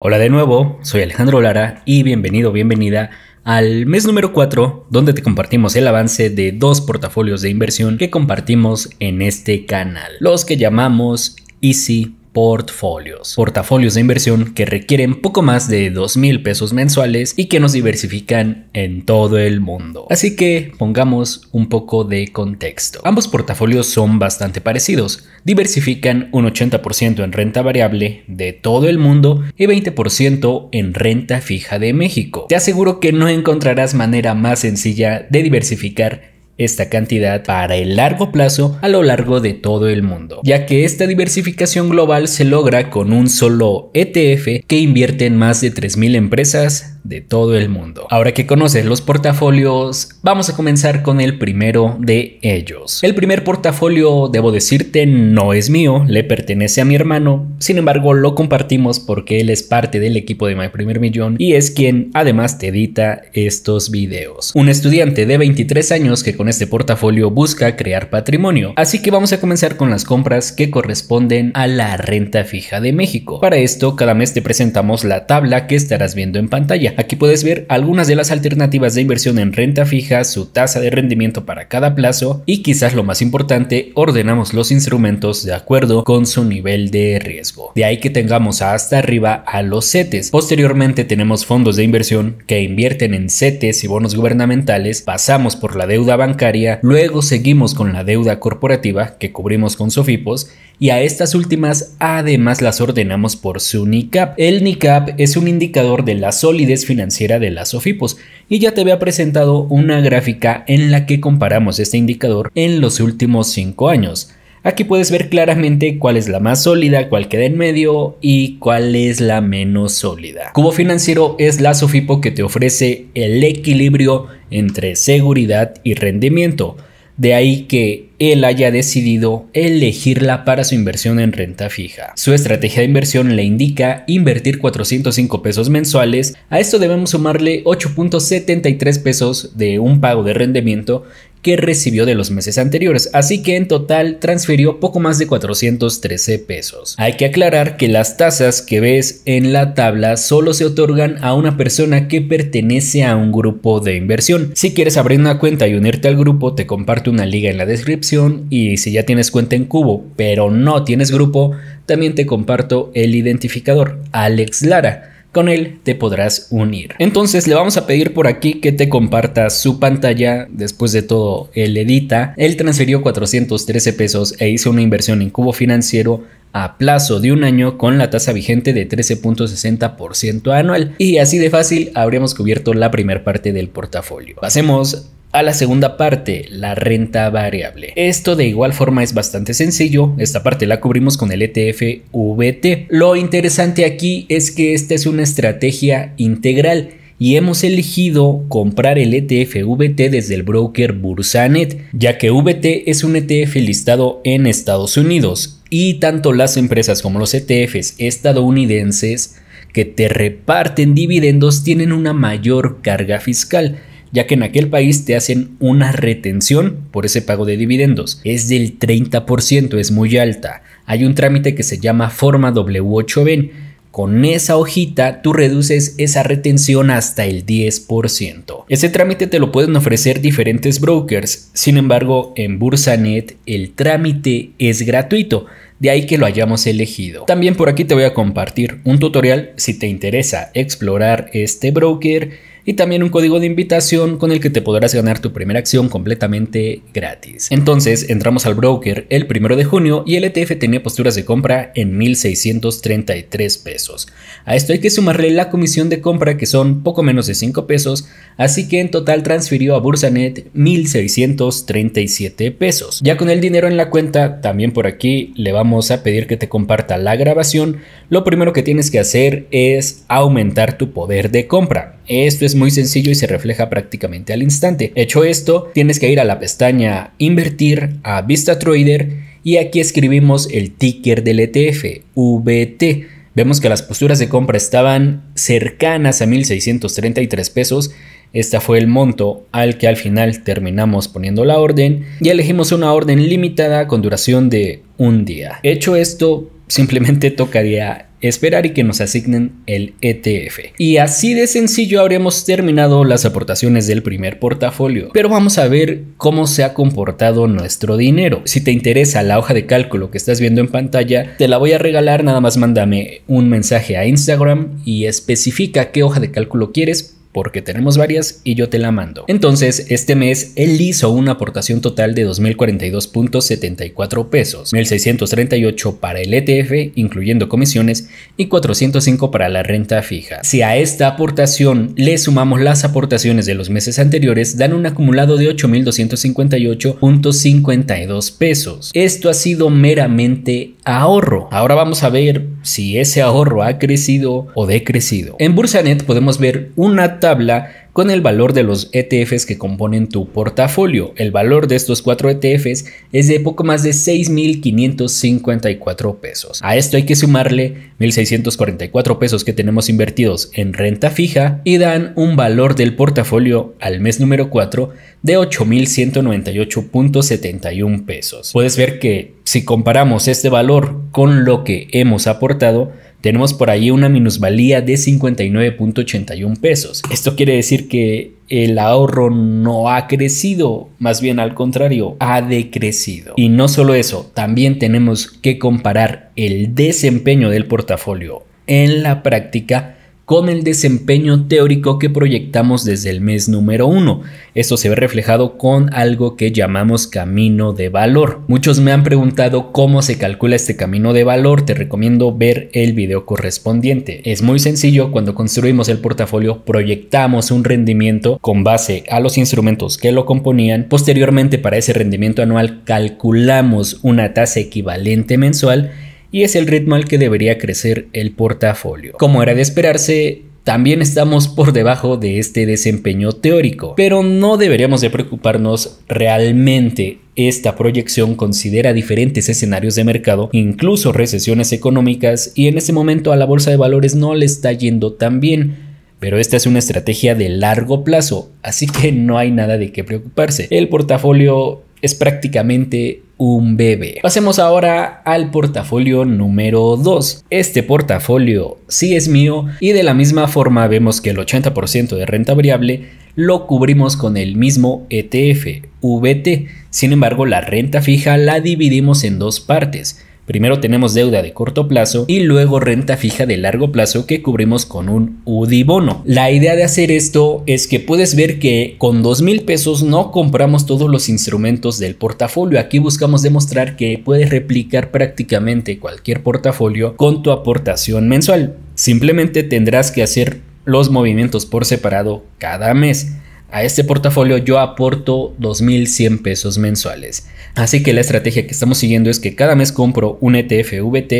Hola de nuevo, soy Alejandro Lara y bienvenido, bienvenida al mes número 4, donde te compartimos el avance de dos portafolios de inversión que compartimos en este canal, los que llamamos Easy portfolios. Portafolios de inversión que requieren poco más de 2 mil pesos mensuales y que nos diversifican en todo el mundo. Así que pongamos un poco de contexto. Ambos portafolios son bastante parecidos. Diversifican un 80% en renta variable de todo el mundo y 20% en renta fija de México. Te aseguro que no encontrarás manera más sencilla de diversificar esta cantidad para el largo plazo a lo largo de todo el mundo, ya que esta diversificación global se logra con un solo ETF que invierte en más de 3.000 empresas de todo el mundo. Ahora que conoces los portafolios, vamos a comenzar con el primero de ellos. El primer portafolio, debo decirte, no es mío, le pertenece a mi hermano, sin embargo lo compartimos porque él es parte del equipo de My Primer Millón y es quien además te edita estos videos. Un estudiante de 23 años que con este portafolio busca crear patrimonio. Así que vamos a comenzar con las compras que corresponden a la renta fija de México. Para esto, cada mes te presentamos la tabla que estarás viendo en pantalla. Aquí puedes ver algunas de las alternativas de inversión en renta fija, su tasa de rendimiento para cada plazo y quizás lo más importante, ordenamos los instrumentos de acuerdo con su nivel de riesgo. De ahí que tengamos hasta arriba a los CETES. Posteriormente tenemos fondos de inversión que invierten en CETES y bonos gubernamentales, pasamos por la deuda bancaria luego seguimos con la deuda corporativa que cubrimos con Sofipos y a estas últimas además las ordenamos por su NICAP. El NICAP es un indicador de la solidez financiera de las Sofipos y ya te había presentado una gráfica en la que comparamos este indicador en los últimos 5 años. Aquí puedes ver claramente cuál es la más sólida, cuál queda en medio y cuál es la menos sólida. Cubo Financiero es la SOFIPO que te ofrece el equilibrio entre seguridad y rendimiento. De ahí que él haya decidido elegirla para su inversión en renta fija. Su estrategia de inversión le indica invertir 405 pesos mensuales, a esto debemos sumarle 8.73 pesos de un pago de rendimiento que recibió de los meses anteriores, así que en total transfirió poco más de 413 pesos. Hay que aclarar que las tasas que ves en la tabla solo se otorgan a una persona que pertenece a un grupo de inversión. Si quieres abrir una cuenta y unirte al grupo, te comparto una liga en la descripción y si ya tienes cuenta en Cubo, pero no tienes grupo, también te comparto el identificador Alex Lara con él te podrás unir. Entonces le vamos a pedir por aquí que te comparta su pantalla. Después de todo, él edita. Él transfirió 413 pesos e hizo una inversión en cubo financiero a plazo de un año con la tasa vigente de 13.60% anual. Y así de fácil habríamos cubierto la primera parte del portafolio. Pasemos a la segunda parte, la renta variable. Esto de igual forma es bastante sencillo, esta parte la cubrimos con el ETF VT. Lo interesante aquí es que esta es una estrategia integral y hemos elegido comprar el ETF VT desde el broker Bursanet, ya que VT es un ETF listado en Estados Unidos y tanto las empresas como los ETFs estadounidenses que te reparten dividendos tienen una mayor carga fiscal ya que en aquel país te hacen una retención por ese pago de dividendos. Es del 30%, es muy alta. Hay un trámite que se llama forma w 8 b Con esa hojita tú reduces esa retención hasta el 10%. Ese trámite te lo pueden ofrecer diferentes brokers, sin embargo en Bursanet el trámite es gratuito. De ahí que lo hayamos elegido. También por aquí te voy a compartir un tutorial si te interesa explorar este broker y también un código de invitación con el que te podrás ganar tu primera acción completamente gratis. Entonces entramos al broker el primero de junio y el ETF tenía posturas de compra en 1.633 pesos. A esto hay que sumarle la comisión de compra que son poco menos de 5 pesos, así que en total transfirió a Bursanet 1.637 pesos. Ya con el dinero en la cuenta, también por aquí le vamos a pedir que te comparta la grabación. Lo primero que tienes que hacer es aumentar tu poder de compra. Esto es muy sencillo y se refleja prácticamente al instante. Hecho esto, tienes que ir a la pestaña Invertir, a Vista Trader y aquí escribimos el ticker del ETF, VT. Vemos que las posturas de compra estaban cercanas a 1.633 pesos. Este fue el monto al que al final terminamos poniendo la orden y elegimos una orden limitada con duración de un día. Hecho esto, simplemente tocaría esperar y que nos asignen el ETF. Y así de sencillo habremos terminado las aportaciones del primer portafolio. Pero vamos a ver cómo se ha comportado nuestro dinero. Si te interesa la hoja de cálculo que estás viendo en pantalla, te la voy a regalar, nada más mándame un mensaje a Instagram y especifica qué hoja de cálculo quieres porque tenemos varias y yo te la mando. Entonces, este mes él hizo una aportación total de 2.042.74 pesos, 1.638 para el ETF, incluyendo comisiones, y 405 para la renta fija. Si a esta aportación le sumamos las aportaciones de los meses anteriores, dan un acumulado de 8.258.52 pesos. Esto ha sido meramente ahorro. Ahora vamos a ver si ese ahorro ha crecido o decrecido. En Bursanet podemos ver una tabla con el valor de los ETFs que componen tu portafolio. El valor de estos cuatro ETFs es de poco más de 6.554 pesos. A esto hay que sumarle 1.644 pesos que tenemos invertidos en renta fija y dan un valor del portafolio al mes número 4 de 8.198.71 pesos. Puedes ver que si comparamos este valor con lo que hemos aportado, tenemos por ahí una minusvalía de 59.81 pesos. Esto quiere decir que el ahorro no ha crecido, más bien al contrario, ha decrecido. Y no solo eso, también tenemos que comparar el desempeño del portafolio en la práctica con el desempeño teórico que proyectamos desde el mes número 1. Esto se ve reflejado con algo que llamamos camino de valor. Muchos me han preguntado cómo se calcula este camino de valor, te recomiendo ver el video correspondiente. Es muy sencillo, cuando construimos el portafolio proyectamos un rendimiento con base a los instrumentos que lo componían. Posteriormente para ese rendimiento anual calculamos una tasa equivalente mensual y es el ritmo al que debería crecer el portafolio. Como era de esperarse, también estamos por debajo de este desempeño teórico, pero no deberíamos de preocuparnos realmente. Esta proyección considera diferentes escenarios de mercado, incluso recesiones económicas, y en este momento a la bolsa de valores no le está yendo tan bien. Pero esta es una estrategia de largo plazo, así que no hay nada de qué preocuparse. El portafolio es prácticamente un bebé. Pasemos ahora al portafolio número 2. Este portafolio sí es mío y de la misma forma vemos que el 80% de renta variable lo cubrimos con el mismo ETF, VT. Sin embargo, la renta fija la dividimos en dos partes. Primero tenemos deuda de corto plazo y luego renta fija de largo plazo que cubrimos con un udibono. La idea de hacer esto es que puedes ver que con dos mil pesos no compramos todos los instrumentos del portafolio. Aquí buscamos demostrar que puedes replicar prácticamente cualquier portafolio con tu aportación mensual. Simplemente tendrás que hacer los movimientos por separado cada mes. A este portafolio yo aporto 2.100 pesos mensuales. Así que la estrategia que estamos siguiendo es que cada mes compro un ETF VT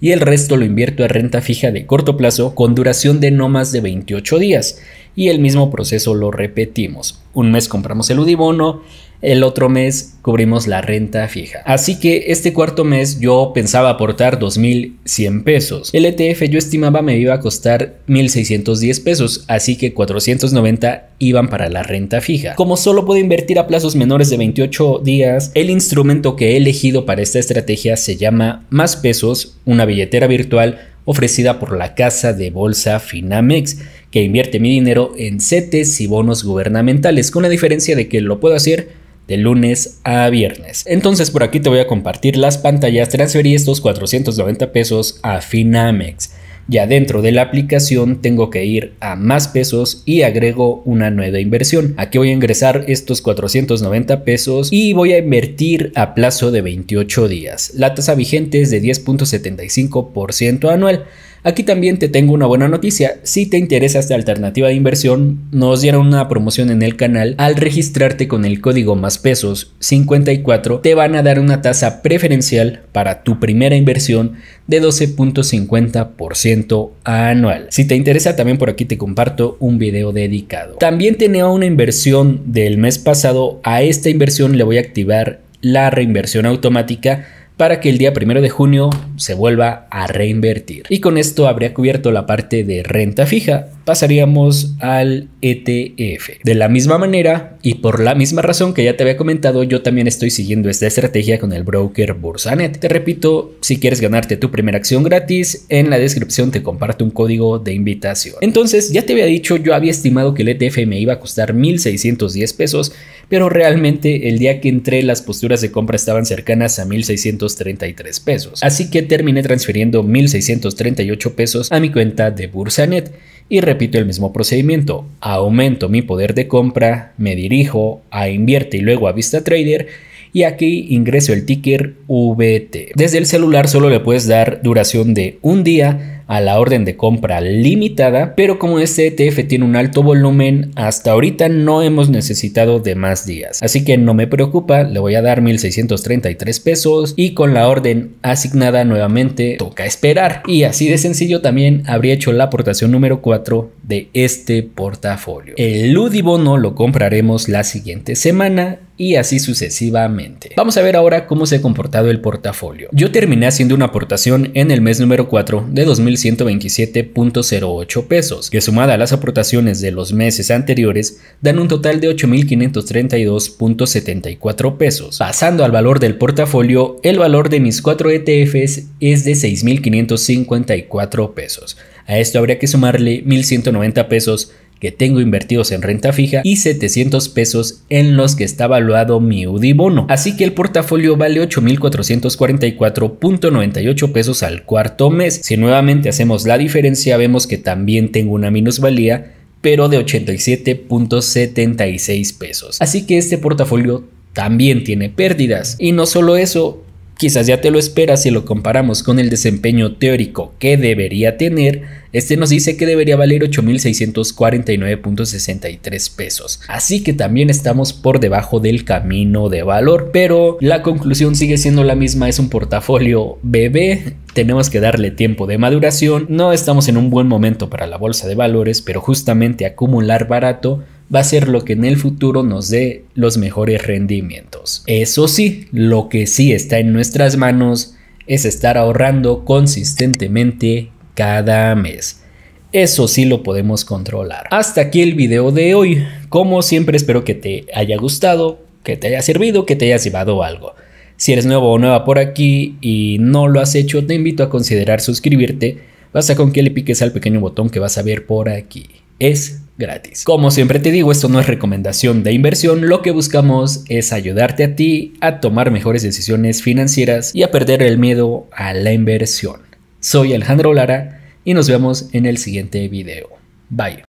y el resto lo invierto a renta fija de corto plazo con duración de no más de 28 días. Y el mismo proceso lo repetimos. Un mes compramos el Udibono, el otro mes cubrimos la renta fija. Así que este cuarto mes yo pensaba aportar 2.100 pesos. El ETF yo estimaba me iba a costar 1.610 pesos, así que 490 iban para la renta fija. Como solo puedo invertir a plazos menores de 28 días, el instrumento que he elegido para esta estrategia se llama Más Pesos, una billetera virtual ofrecida por la casa de bolsa Finamex, que invierte mi dinero en CETES y bonos gubernamentales, con la diferencia de que lo puedo hacer de lunes a viernes. Entonces por aquí te voy a compartir las pantallas, transferí estos 490 pesos a Finamex. Ya dentro de la aplicación tengo que ir a más pesos y agrego una nueva inversión. Aquí voy a ingresar estos 490 pesos y voy a invertir a plazo de 28 días. La tasa vigente es de 10.75% anual. Aquí también te tengo una buena noticia. Si te interesa esta alternativa de inversión, nos dieron una promoción en el canal. Al registrarte con el código más pesos 54, te van a dar una tasa preferencial para tu primera inversión de 12.50% anual. Si te interesa, también por aquí te comparto un video dedicado. También tenía una inversión del mes pasado. A esta inversión le voy a activar la reinversión automática para que el día primero de junio se vuelva a reinvertir. Y con esto habría cubierto la parte de renta fija pasaríamos al ETF. De la misma manera y por la misma razón que ya te había comentado, yo también estoy siguiendo esta estrategia con el broker Bursanet. Te repito, si quieres ganarte tu primera acción gratis, en la descripción te comparto un código de invitación. Entonces, ya te había dicho, yo había estimado que el ETF me iba a costar 1610 pesos, pero realmente el día que entré las posturas de compra estaban cercanas a 1633 pesos. Así que terminé transfiriendo 1638 pesos a mi cuenta de Bursanet y repito el mismo procedimiento. Aumento mi poder de compra, me dirijo a invierte y luego a vista trader y aquí ingreso el ticker VT. Desde el celular solo le puedes dar duración de un día a la orden de compra limitada, pero como este ETF tiene un alto volumen, hasta ahorita no hemos necesitado de más días. Así que no me preocupa, le voy a dar 1.633 pesos y con la orden asignada nuevamente toca esperar. Y así de sencillo también habría hecho la aportación número 4 de este portafolio. El Ludibono lo compraremos la siguiente semana y así sucesivamente. Vamos a ver ahora cómo se ha comportado el portafolio. Yo terminé haciendo una aportación en el mes número 4 de 2000 127.08 pesos, que sumada a las aportaciones de los meses anteriores dan un total de 8.532.74 pesos. Pasando al valor del portafolio, el valor de mis 4 ETFs es de 6.554 pesos. A esto habría que sumarle 1.190 pesos que tengo invertidos en renta fija y 700 pesos en los que está valuado mi udibono. bono. Así que el portafolio vale 8.444.98 pesos al cuarto mes. Si nuevamente hacemos la diferencia vemos que también tengo una minusvalía pero de 87.76 pesos. Así que este portafolio también tiene pérdidas. Y no solo eso, quizás ya te lo esperas si lo comparamos con el desempeño teórico que debería tener, este nos dice que debería valer 8.649.63 pesos. Así que también estamos por debajo del camino de valor, pero la conclusión sigue siendo la misma, es un portafolio bebé, tenemos que darle tiempo de maduración, no estamos en un buen momento para la bolsa de valores, pero justamente acumular barato va a ser lo que en el futuro nos dé los mejores rendimientos. Eso sí, lo que sí está en nuestras manos es estar ahorrando consistentemente cada mes. Eso sí lo podemos controlar. Hasta aquí el video de hoy. Como siempre espero que te haya gustado, que te haya servido, que te haya llevado algo. Si eres nuevo o nueva por aquí y no lo has hecho, te invito a considerar suscribirte. Basta con que le piques al pequeño botón que vas a ver por aquí. Es gratis. Como siempre te digo, esto no es recomendación de inversión, lo que buscamos es ayudarte a ti a tomar mejores decisiones financieras y a perder el miedo a la inversión. Soy Alejandro Lara y nos vemos en el siguiente video. Bye.